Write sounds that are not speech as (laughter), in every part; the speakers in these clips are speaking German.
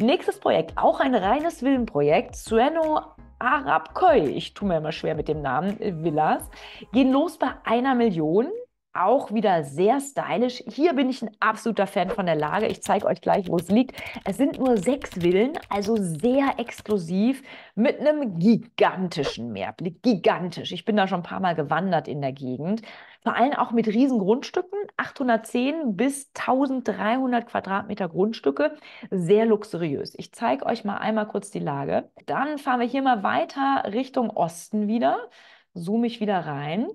Nächstes Projekt, auch ein reines Villenprojekt, Sueno Arabköy, ich tue mir immer schwer mit dem Namen, äh, Villas, gehen los bei einer Million auch wieder sehr stylisch. Hier bin ich ein absoluter Fan von der Lage. Ich zeige euch gleich, wo es liegt. Es sind nur sechs Villen, also sehr exklusiv mit einem gigantischen Meerblick. Gigantisch. Ich bin da schon ein paar Mal gewandert in der Gegend. Vor allem auch mit riesen Grundstücken, 810 bis 1300 Quadratmeter Grundstücke, sehr luxuriös. Ich zeige euch mal einmal kurz die Lage. Dann fahren wir hier mal weiter Richtung Osten wieder zoome ich wieder rein.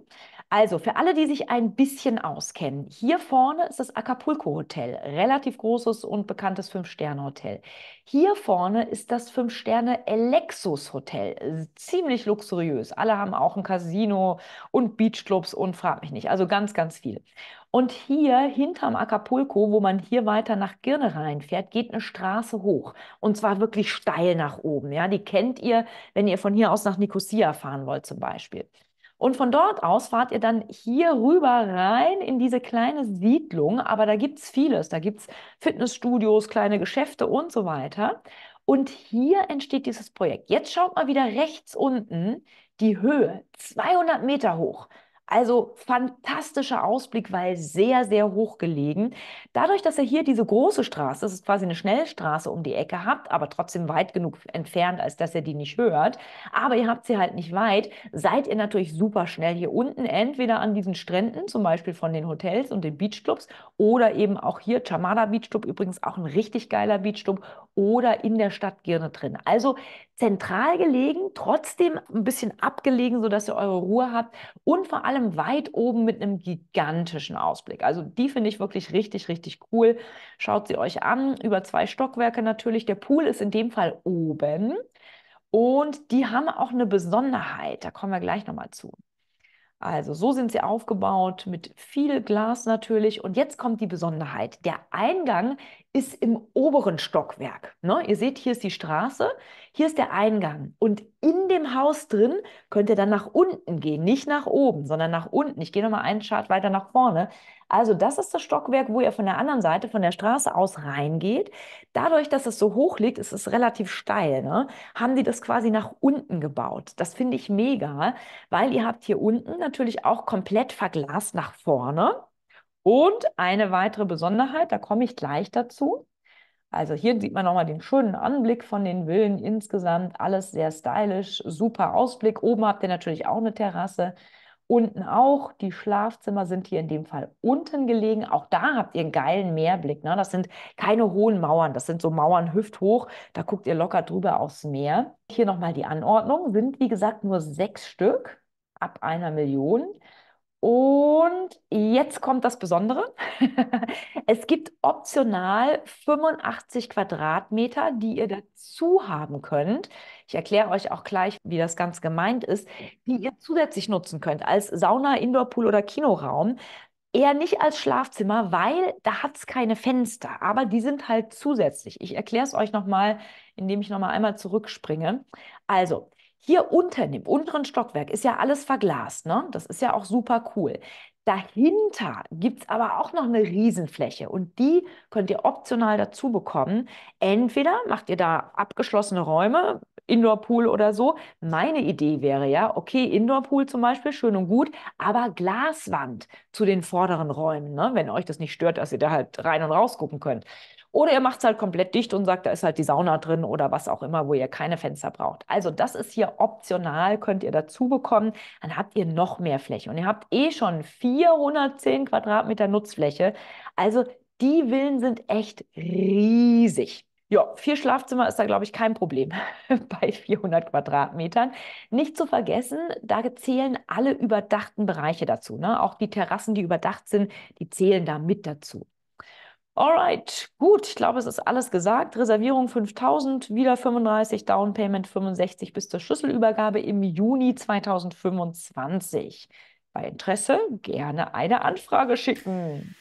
Also für alle, die sich ein bisschen auskennen, hier vorne ist das Acapulco Hotel, relativ großes und bekanntes Fünf-Sterne-Hotel. Hier vorne ist das Fünf-Sterne Elexus Hotel, äh, ziemlich luxuriös. Alle haben auch ein Casino und Beachclubs und frag mich nicht, also ganz, ganz viel. Und hier hinterm Acapulco, wo man hier weiter nach Girne reinfährt, geht eine Straße hoch. Und zwar wirklich steil nach oben. Ja, die kennt ihr, wenn ihr von hier aus nach Nicosia fahren wollt zum Beispiel. Und von dort aus fahrt ihr dann hier rüber rein in diese kleine Siedlung. Aber da gibt es vieles. Da gibt es Fitnessstudios, kleine Geschäfte und so weiter. Und hier entsteht dieses Projekt. Jetzt schaut mal wieder rechts unten die Höhe, 200 Meter hoch. Also fantastischer Ausblick, weil sehr, sehr hoch gelegen. Dadurch, dass ihr hier diese große Straße, das ist quasi eine Schnellstraße um die Ecke habt, aber trotzdem weit genug entfernt, als dass ihr die nicht hört, aber ihr habt sie halt nicht weit, seid ihr natürlich super schnell hier unten, entweder an diesen Stränden, zum Beispiel von den Hotels und den Beachclubs oder eben auch hier Chamada Beachclub, übrigens auch ein richtig geiler Beachclub oder in der Stadt Girne drin. Also zentral gelegen, trotzdem ein bisschen abgelegen, sodass ihr eure Ruhe habt und vor allem weit oben mit einem gigantischen Ausblick. Also die finde ich wirklich richtig, richtig cool. Schaut sie euch an, über zwei Stockwerke natürlich. Der Pool ist in dem Fall oben und die haben auch eine Besonderheit, da kommen wir gleich nochmal zu. Also so sind sie aufgebaut mit viel Glas natürlich. Und jetzt kommt die Besonderheit. Der Eingang ist im oberen Stockwerk. Ne? Ihr seht, hier ist die Straße, hier ist der Eingang. Und in dem Haus drin könnt ihr dann nach unten gehen, nicht nach oben, sondern nach unten. Ich gehe nochmal einen Chart weiter nach vorne. Also das ist das Stockwerk, wo ihr von der anderen Seite, von der Straße aus reingeht. Dadurch, dass es so hoch liegt, ist es relativ steil, ne? haben die das quasi nach unten gebaut. Das finde ich mega, weil ihr habt hier unten natürlich auch komplett verglast nach vorne. Und eine weitere Besonderheit, da komme ich gleich dazu. Also hier sieht man nochmal den schönen Anblick von den Villen insgesamt. Alles sehr stylisch, super Ausblick. Oben habt ihr natürlich auch eine Terrasse. Unten auch. Die Schlafzimmer sind hier in dem Fall unten gelegen. Auch da habt ihr einen geilen Meerblick. Ne? Das sind keine hohen Mauern. Das sind so Mauern hüfthoch. Da guckt ihr locker drüber aufs Meer. Hier nochmal die Anordnung. Sind, wie gesagt, nur sechs Stück ab einer Million. Und jetzt kommt das Besondere. (laughs) es gibt optional 85 Quadratmeter, die ihr dazu haben könnt. Ich erkläre euch auch gleich, wie das ganz gemeint ist, die ihr zusätzlich nutzen könnt als Sauna, Indoorpool oder Kinoraum. Eher nicht als Schlafzimmer, weil da hat es keine Fenster, aber die sind halt zusätzlich. Ich erkläre es euch nochmal, indem ich nochmal einmal zurückspringe. Also, hier unten im unteren Stockwerk ist ja alles verglast, ne? Das ist ja auch super cool. Dahinter gibt es aber auch noch eine Riesenfläche und die könnt ihr optional dazu bekommen. Entweder macht ihr da abgeschlossene Räume, Indoor-Pool oder so. Meine Idee wäre ja, okay, Indoor-Pool zum Beispiel, schön und gut, aber Glaswand zu den vorderen Räumen, ne? wenn euch das nicht stört, dass ihr da halt rein und raus gucken könnt. Oder ihr macht es halt komplett dicht und sagt, da ist halt die Sauna drin oder was auch immer, wo ihr keine Fenster braucht. Also das ist hier optional, könnt ihr dazu bekommen. Dann habt ihr noch mehr Fläche. Und ihr habt eh schon 410 Quadratmeter Nutzfläche. Also die Villen sind echt riesig. Ja, vier Schlafzimmer ist da, glaube ich, kein Problem (laughs) bei 400 Quadratmetern. Nicht zu vergessen, da zählen alle überdachten Bereiche dazu. Ne? Auch die Terrassen, die überdacht sind, die zählen da mit dazu. Alright, gut, ich glaube, es ist alles gesagt. Reservierung 5000, wieder 35, Downpayment 65 bis zur Schlüsselübergabe im Juni 2025. Bei Interesse gerne eine Anfrage schicken.